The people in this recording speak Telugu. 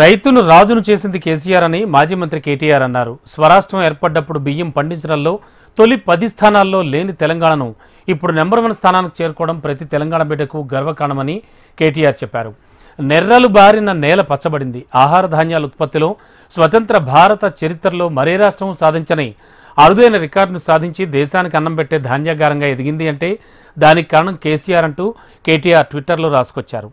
రైతును రాజును చేసింది కేసీఆర్ అని మాజీ మంత్రి కేటీఆర్ అన్నారు స్వరాష్ట్రం ఏర్పడ్డప్పుడు బియ్యం పండించడంలో తొలి పది స్థానాల్లో లేని తెలంగాణను ఇప్పుడు నెంబర్ వన్ స్థానానికి చేరుకోవడం ప్రతి తెలంగాణ బిడ్డకు గర్వకారణమని కేటీఆర్ చెప్పారు నెర్రలు బారిన నేల పచ్చబడింది ఆహార ధాన్యాల ఉత్పత్తిలో స్వతంత్ర భారత చరిత్రలో మరే రాష్ట్రం సాధించని అరుదైన రికార్డును సాధించి దేశానికి అన్నం పెట్టే ధాన్యాగారంగా ఎదిగింది అంటే దానికి కారణం కేసీఆర్ అంటూ కేటీఆర్ ట్విట్టర్లో రాసుకొచ్చారు